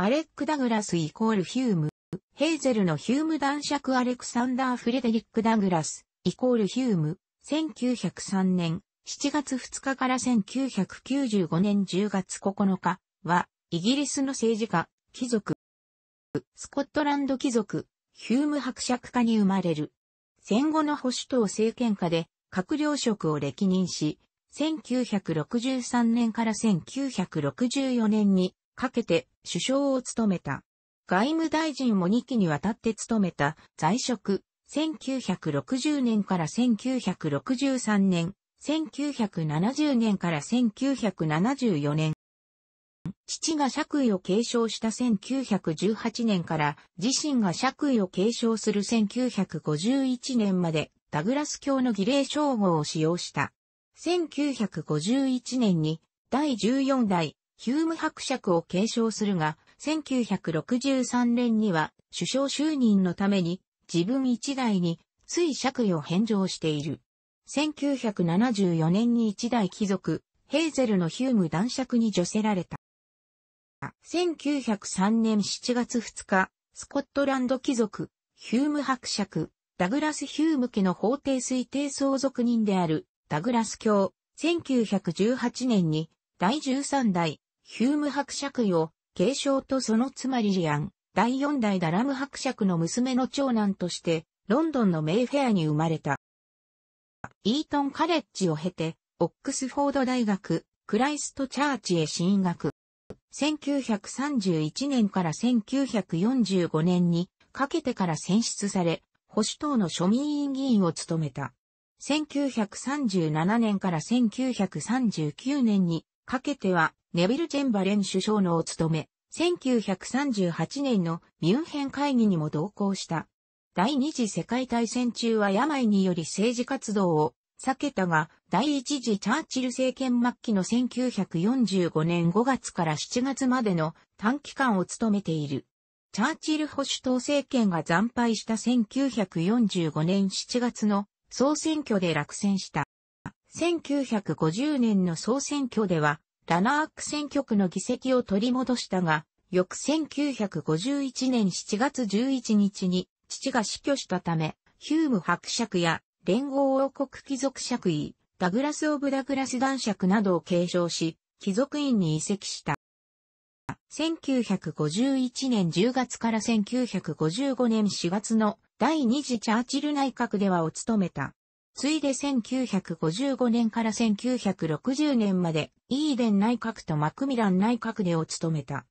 アレック・ダグラスイコールヒューム。ヘーゼルのヒューム男爵アレクサンダー・フレデリック・ダグラス、イコールヒューム、1903年7月2日から1995年10月9日は、イギリスの政治家、貴族、スコットランド貴族、ヒューム伯爵家に生まれる。戦後の保守党政権下で閣僚職を歴任し、1963年から1964年にかけて首相を務めた。外務大臣も2期にわたって務めた在職、1960年から1963年、1970年から1974年。父が爵位を継承した1918年から自身が爵位を継承する1951年までダグラス教の儀礼称号を使用した。1951年に第14代ヒューム伯爵を継承するが、1963年には首相就任のために自分一代につ爵位を返上している。1974年に一代貴族、ヘーゼルのヒューム男爵に除せられた。1903年7月2日、スコットランド貴族、ヒューム伯爵、ダグラス・ヒューム家の法廷推定相続人である、ダグラス卿、1918年に第13代ヒューム伯爵よ、継承とその妻リリアン、第四代ダラム伯爵の娘の長男として、ロンドンのメイフェアに生まれた。イートンカレッジを経て、オックスフォード大学、クライストチャーチへ進学。1931年から1945年にかけてから選出され、保守党の庶民委員議員を務めた。1937年から1939年にかけてはネビル・チェンバレン首相のお務め、1938年のミュンヘン会議にも同行した。第二次世界大戦中は病により政治活動を避けたが、第一次チャーチル政権末期の1945年5月から7月までの短期間を務めている。チャーチル保守党政権が惨敗した1945年7月の総選挙で落選した。1950年の総選挙ではラナーク選挙区の議席を取り戻したが、翌1951年7月11日に父が死去したため、ヒューム伯爵や連合王国貴族爵位、ダグラス・オブ・ダグラス男爵などを継承し、貴族院に移籍した。1951年10月から1955年4月の第二次チャーチル内閣ではを務めた。ついで1955年から1960年まで、イーデン内閣とマクミラン内閣でを務めた。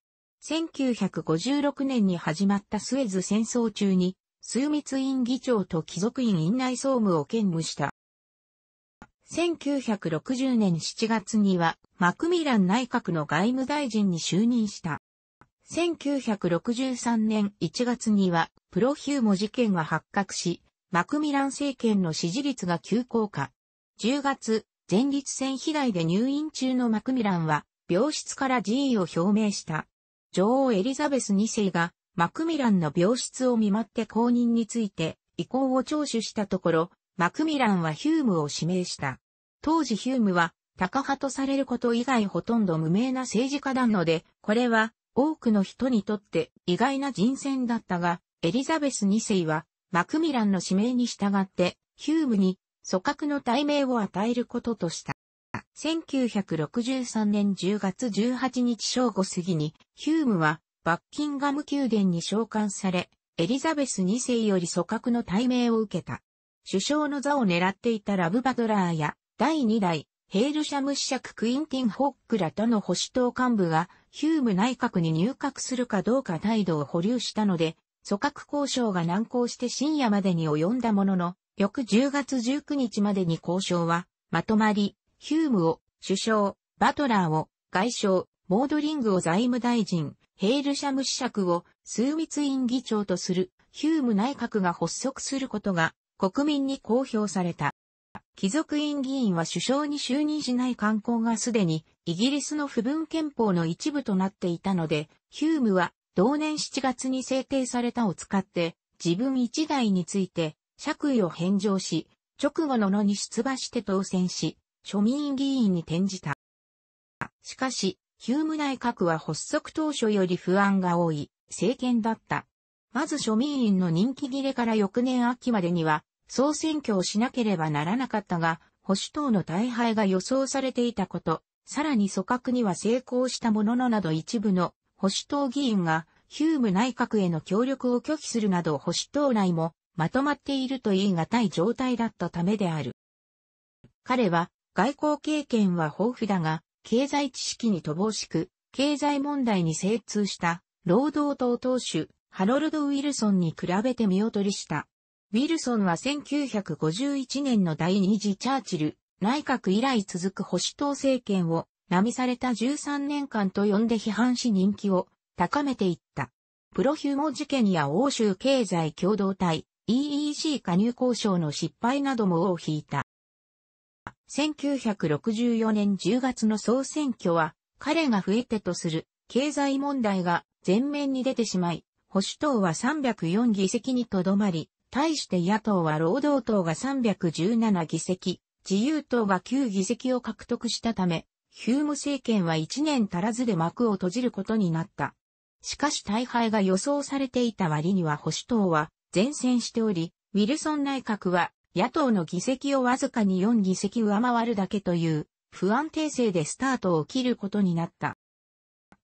1956年に始まったスエズ戦争中に、枢密院議長と貴族院院内総務を兼務した。1960年7月には、マクミラン内閣の外務大臣に就任した。1963年1月には、プロヒューモ事件が発覚し、マクミラン政権の支持率が急降下。10月、前立腺肥大で入院中のマクミランは、病室から辞意を表明した。女王エリザベス2世が、マクミランの病室を見舞って公認について、意向を聴取したところ、マクミランはヒュームを指名した。当時ヒュームは、高派とされること以外ほとんど無名な政治家なので、これは多くの人にとって意外な人選だったが、エリザベス2世はマクミランの指名に従って、ヒュームに、組閣の対名を与えることとした。1963年10月18日正午過ぎに、ヒュームは、バッキンガム宮殿に召喚され、エリザベス2世より組閣の対名を受けた。首相の座を狙っていたラブバドラーや、第2代、ヘールシャムシャククインティン・ホックらとの保守党幹部が、ヒューム内閣に入閣するかどうか態度を保留したので、組閣交渉が難航して深夜までに及んだものの、翌10月19日までに交渉は、まとまり、ヒュームを首相、バトラーを外相、モードリングを財務大臣、ヘールシャム子爵を数密院議長とするヒューム内閣が発足することが国民に公表された。貴族院議員は首相に就任しない観光がすでにイギリスの不分憲法の一部となっていたので、ヒュームは同年7月に制定されたを使って、自分一代について、爵位を返上し、直後の野に出馬して当選し、庶民議員に転じた。しかし、ヒューム内閣は発足当初より不安が多い政権だった。まず庶民員の人気切れから翌年秋までには総選挙をしなければならなかったが、保守党の大敗が予想されていたこと、さらに組閣には成功したもののなど一部の保守党議員がヒューム内閣への協力を拒否するなど保守党内もまとまっていると言い難い状態だったためである。彼は外交経験は豊富だが、経済知識に乏しく、経済問題に精通した労働党党首ハロルド・ウィルソンに比べて見劣りした。ウィルソンは1951年の第二次チャーチル内閣以来続く保守党政権を並された13年間と呼んで批判し人気を高めていった。プロヒューモ事件や欧州経済共同体 EEC 加入交渉の失敗なども尾を引いた。1964年10月の総選挙は彼が増えてとする経済問題が前面に出てしまい、保守党は304議席にとどまり、対して野党は労働党が317議席、自由党が9議席を獲得したため、ヒューム政権は1年足らずで幕を閉じることになった。しかし大敗が予想されていた割には保守党は前線しており、ウィルソン内閣は野党の議席をわずかに4議席上回るだけという不安定性でスタートを切ることになった。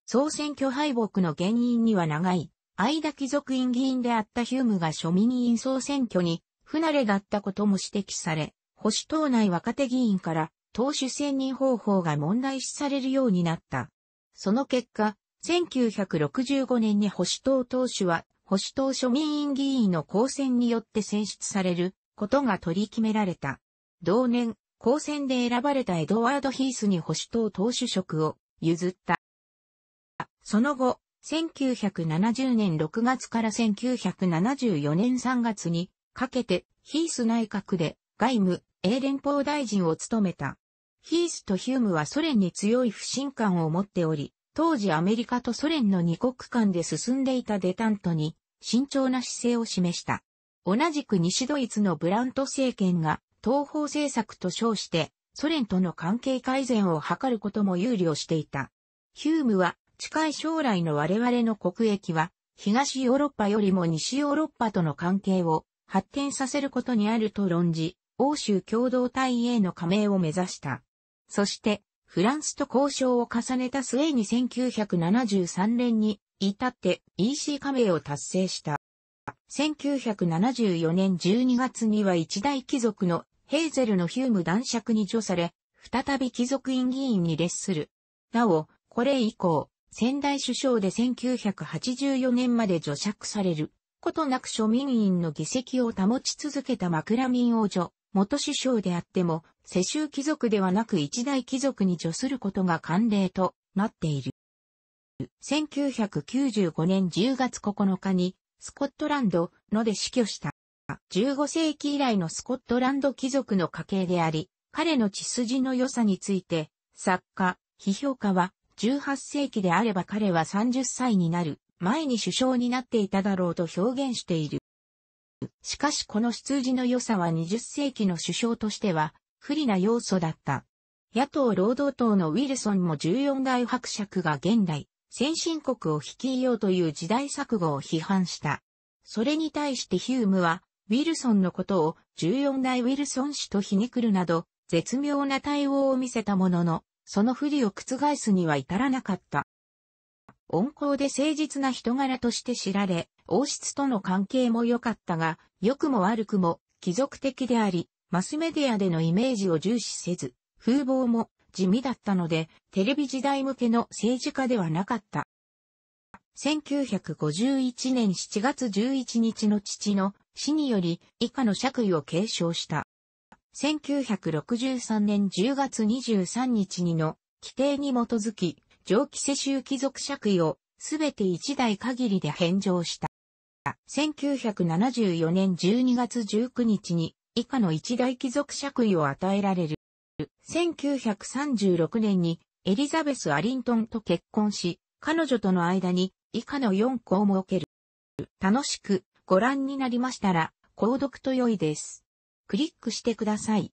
総選挙敗北の原因には長い間貴族院議員であったヒュームが庶民委員総選挙に不慣れだったことも指摘され、保守党内若手議員から党首選任方法が問題視されるようになった。その結果、1965年に保守党党首は保守党庶民院議員の公選によって選出されることが取り決められた。同年、公選で選ばれたエドワード・ヒースに保守党党首職を譲った。その後、1970年6月から1974年3月にかけてヒース内閣で外務、英連邦大臣を務めた。ヒースとヒュームはソ連に強い不信感を持っており、当時アメリカとソ連の二国間で進んでいたデタントに慎重な姿勢を示した。同じく西ドイツのブラント政権が東方政策と称してソ連との関係改善を図ることも憂慮していた。ヒュームは近い将来の我々の国益は東ヨーロッパよりも西ヨーロッパとの関係を発展させることにあると論じ、欧州共同体への加盟を目指した。そして、フランスと交渉を重ねた末に1973年に至って EC 加盟を達成した。1974年12月には一大貴族のヘーゼルのヒューム男爵に除され、再び貴族院議員に列する。なお、これ以降、仙台首相で1984年まで除爵される。ことなく庶民院の議席を保ち続けたマクラミン王女、元首相であっても、世襲貴族ではなく一大貴族に助することが慣例となっている。1995年10月9日にスコットランドので死去した。15世紀以来のスコットランド貴族の家系であり、彼の血筋の良さについて、作家、批評家は、18世紀であれば彼は30歳になる前に首相になっていただろうと表現している。しかしこの出自の良さは20世紀の首相としては不利な要素だった。野党労働党のウィルソンも14大伯爵が現代、先進国を率いようという時代錯誤を批判した。それに対してヒュームは、ウィルソンのことを14代ウィルソン氏と皮肉るなど、絶妙な対応を見せたものの、その不利を覆すには至らなかった。温厚で誠実な人柄として知られ、王室との関係も良かったが、良くも悪くも貴族的であり、マスメディアでのイメージを重視せず、風貌も地味だったので、テレビ時代向けの政治家ではなかった。1951年7月11日の父の死により以下の爵位を継承した。1963年10月23日にの規定に基づき、上記世襲貴族爵位をすべて一代限りで返上した。1974年12月19日に以下の一大貴族爵位を与えられる。1936年にエリザベス・アリントンと結婚し、彼女との間に以下の4項を設ける。楽しくご覧になりましたら、購読と良いです。クリックしてください。